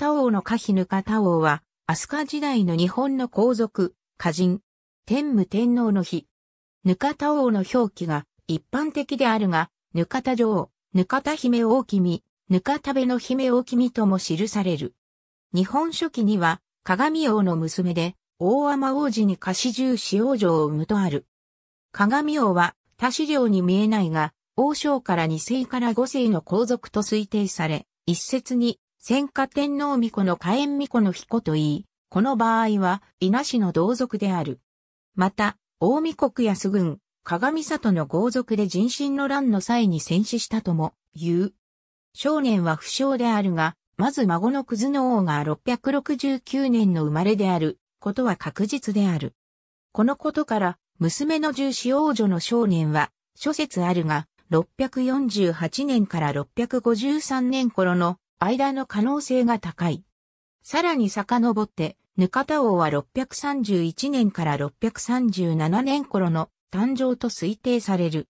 タ王のカヒヌカタ王は、は、飛鳥時代の日本の皇族、歌人、天武天皇の日。ぬかタ王の表記が一般的であるが、ぬかタ女王、ぬかた姫大君、ぬかタベの姫大君とも記される。日本書紀には、鏡王の娘で、大天王子に歌詞十使用女を産むとある。鏡王は、多資料に見えないが、王将から二世から五世の皇族と推定され、一説に戦火天皇巫女の火炎巫女の彦と言い、この場合は稲氏の同族である。また、大巫国安軍、鏡里の豪族で人心の乱の際に戦死したとも言う。少年は不詳であるが、まず孫のクズの王が669年の生まれであることは確実である。このことから、娘の重視王女の少年は、諸説あるが、648年から653年頃の間の可能性が高い。さらに遡って、ぬかた王は631年から637年頃の誕生と推定される。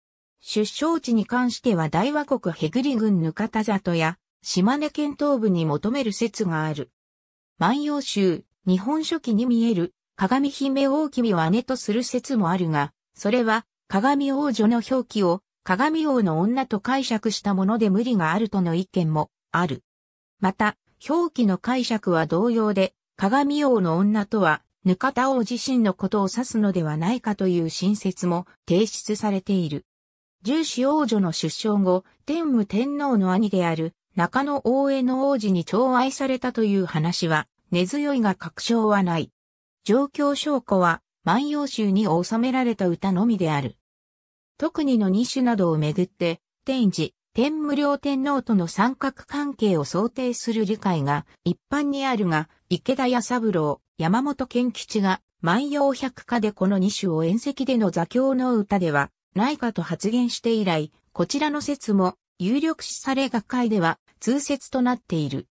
出生地に関しては大和国ヘグリ郡ぬかた里や島根県東部に求める説がある。万葉集、日本書紀に見える鏡姫大君を姉とする説もあるが、それは鏡王女の表記を鏡王の女と解釈したもので無理があるとの意見もある。また、表記の解釈は同様で、鏡王の女とは、ぬかた王自身のことを指すのではないかという新説も提出されている。重視王女の出生後、天武天皇の兄である中野大江の王子に寵愛されたという話は根強いが確証はない。状況証拠は万葉集に収められた歌のみである。特にの二種などをめぐって、天智、天武両天皇との三角関係を想定する理解が一般にあるが、池田屋三郎、山本健吉が万葉百科でこの二種を宴席での座教の歌ではないかと発言して以来、こちらの説も有力視され学会では通説となっている。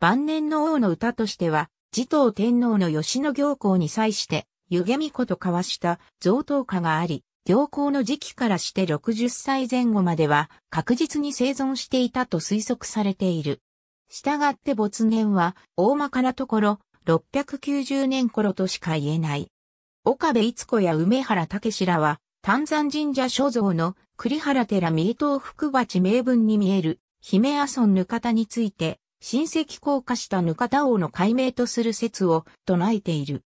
晩年の王の歌としては、持統天皇の吉野行幸に際して、湯気みこと交わした贈答歌があり、行幸の時期からして60歳前後までは確実に生存していたと推測されている。したがって没年は大まかなところ690年頃としか言えない。岡部逸子や梅原武らは丹山神社所蔵の栗原寺三東福鉢名分に見える姫阿村ぬかたについて親戚降下したぬかた王の解明とする説を唱えている。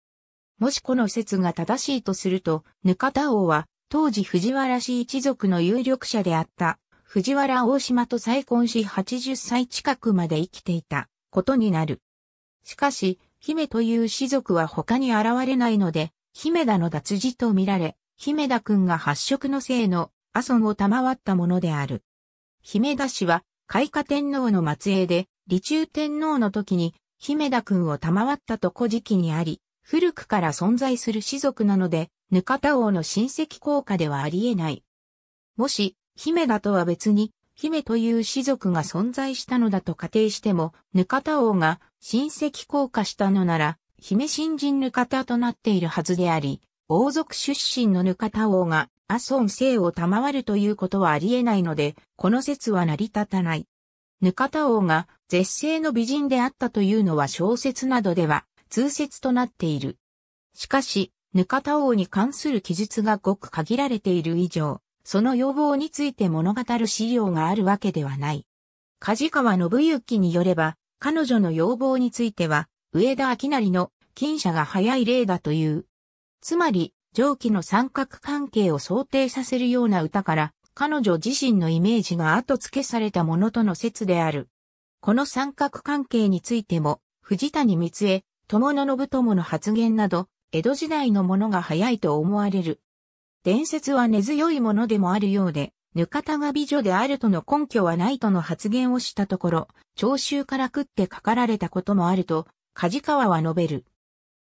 もしこの説が正しいとすると、ぬかた王は当時藤原氏一族の有力者であった藤原大島と再婚し80歳近くまで生きていたことになる。しかし、姫という氏族は他に現れないので、姫田の脱字と見られ、姫田君が発色の姓の阿孫を賜ったものである。姫田氏は、開化天皇の末裔で、李中天皇の時に、姫田君を賜ったと古事記にあり、古くから存在する氏族なので、ぬかた王の親戚効果ではあり得ない。もし、姫だとは別に、姫という氏族が存在したのだと仮定しても、ぬかた王が親戚効果したのなら、姫新人ぬかたとなっているはずであり、王族出身のぬかた王がアソン姓を賜るということはあり得ないので、この説は成り立たない。ぬかた王が絶世の美人であったというのは小説などでは通説となっている。しかし、ぬかた王に関する記述がごく限られている以上、その要望について物語る資料があるわけではない。梶川信行によれば、彼女の要望については、上田明成の近者が早い例だという。つまり、上記の三角関係を想定させるような歌から、彼女自身のイメージが後付けされたものとの説である。この三角関係についても、藤谷光恵、友野信友の発言など、江戸時代のものが早いと思われる。伝説は根強いものでもあるようで、ぬかたが美女であるとの根拠はないとの発言をしたところ、聴衆から食ってかかられたこともあると、梶川は述べる。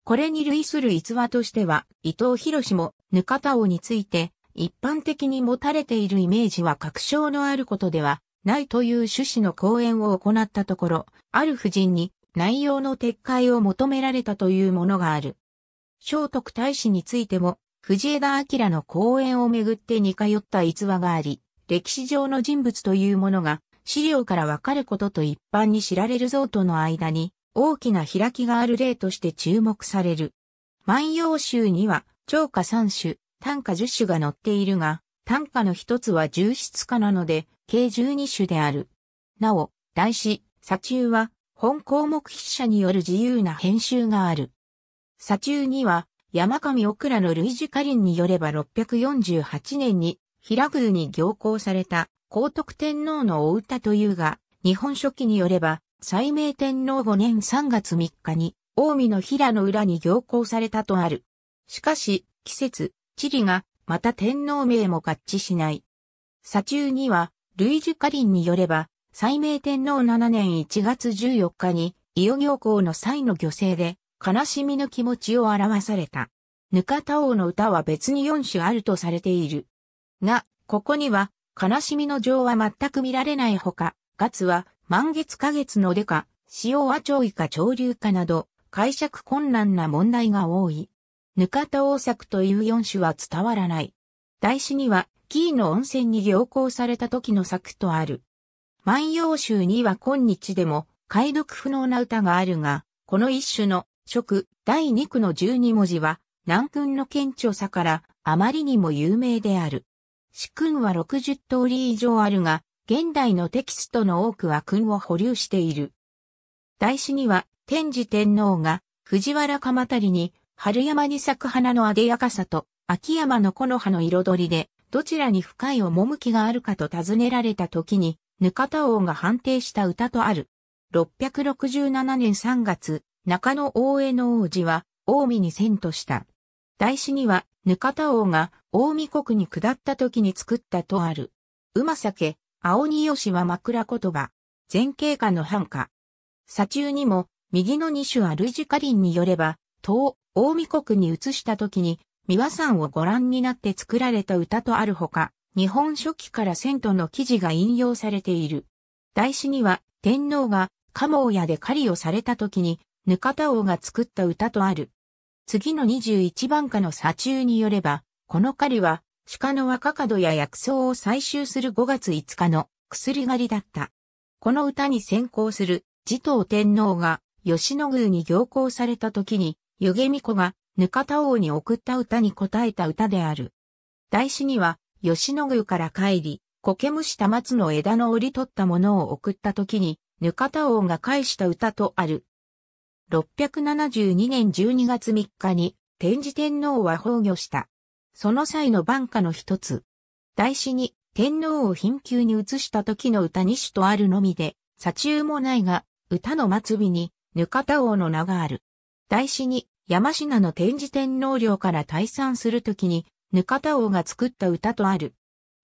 これに類する逸話としては、伊藤博士も、ぬかた王について、一般的に持たれているイメージは確証のあることでは、ないという趣旨の講演を行ったところ、ある夫人に内容の撤回を求められたというものがある。聖徳太子についても、藤枝明の講演をめぐって似通った逸話があり、歴史上の人物というものが、資料からわかることと一般に知られる像との間に、大きな開きがある例として注目される。万葉集には、長歌三種、短歌十種が載っているが、短歌の一つは十室歌なので、計十二種である。なお、大師、左中は、本項目筆者による自由な編集がある。左中には、山上奥良ラの類似カリンによれば648年に、平宮に行行された、高徳天皇のお歌というが、日本書紀によれば、斎明天皇5年3月3日に、近江の平の裏に行行されたとある。しかし、季節、地理が、また天皇名も合致しない。左中には、類似カリンによれば、斎明天皇7年1月14日に、伊予行行の際の漁政で、悲しみの気持ちを表された。ぬかた王の歌は別に4種あるとされている。が、ここには、悲しみの情は全く見られないほか、月は、満月花月の出か、潮は潮位か潮流かなど、解釈困難な問題が多い。ぬかた王作という四種は伝わらない。大詞には、紀伊の温泉に行幸された時の作とある。万葉集には今日でも、解読不能な歌があるが、この一種の食、第2区の12文字は、南君の県庁さからあまりにも有名である。四君は60通り以上あるが、現代のテキストの多くは君を保留している。大詞には、天智天皇が、藤原鎌足に、春山に咲く花の艶やかさと、秋山の木の葉の彩りで、どちらに深い趣があるかと尋ねられた時に、ぬかた王が判定した歌とある。667年3月、中野大江の王子は、近江に遷都した。大師には、ぬかた王が、近江国に下った時に作ったとある。うま青によしは枕言葉。前景下の繁華。左中にも、右の二種はる似カリンによれば、東、近江国に移した時に、三輪山をご覧になって作られた歌とあるほか、日本初期から遷都の記事が引用されている。大師には、天皇が、毛屋で狩りをされた時に、ぬかた王が作った歌とある。次の21番歌の左中によれば、この狩りは、鹿の若角や薬草を採集する5月5日の薬狩りだった。この歌に先行する、持統天皇が、吉野宮に行行された時に、湯げみ女が、ぬかた王に送った歌に応えた歌である。大師には、吉野宮から帰り、苔むした松の枝の折り取ったものを送った時に、ぬかた王が返した歌とある。672年12月3日に天智天皇は崩御した。その際の晩歌の一つ。大詞に天皇を貧窮に移した時の歌二首とあるのみで、左中もないが、歌の末尾に、ぬかた王の名がある。大詞に、山品の天智天皇陵から退散するときに、ぬかた王が作った歌とある。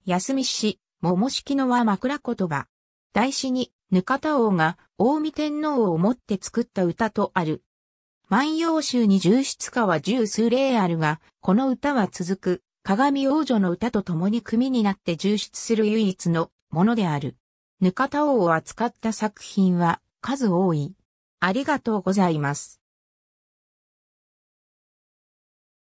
休みし、桃式のは枕言葉。大詞に、ぬかた王が大見天皇をもって作った歌とある。万葉集に十出歌は十数例あるが、この歌は続く、鏡王女の歌と共に組になって十出する唯一のものである。ぬかた王を扱った作品は数多い。ありがとうございます。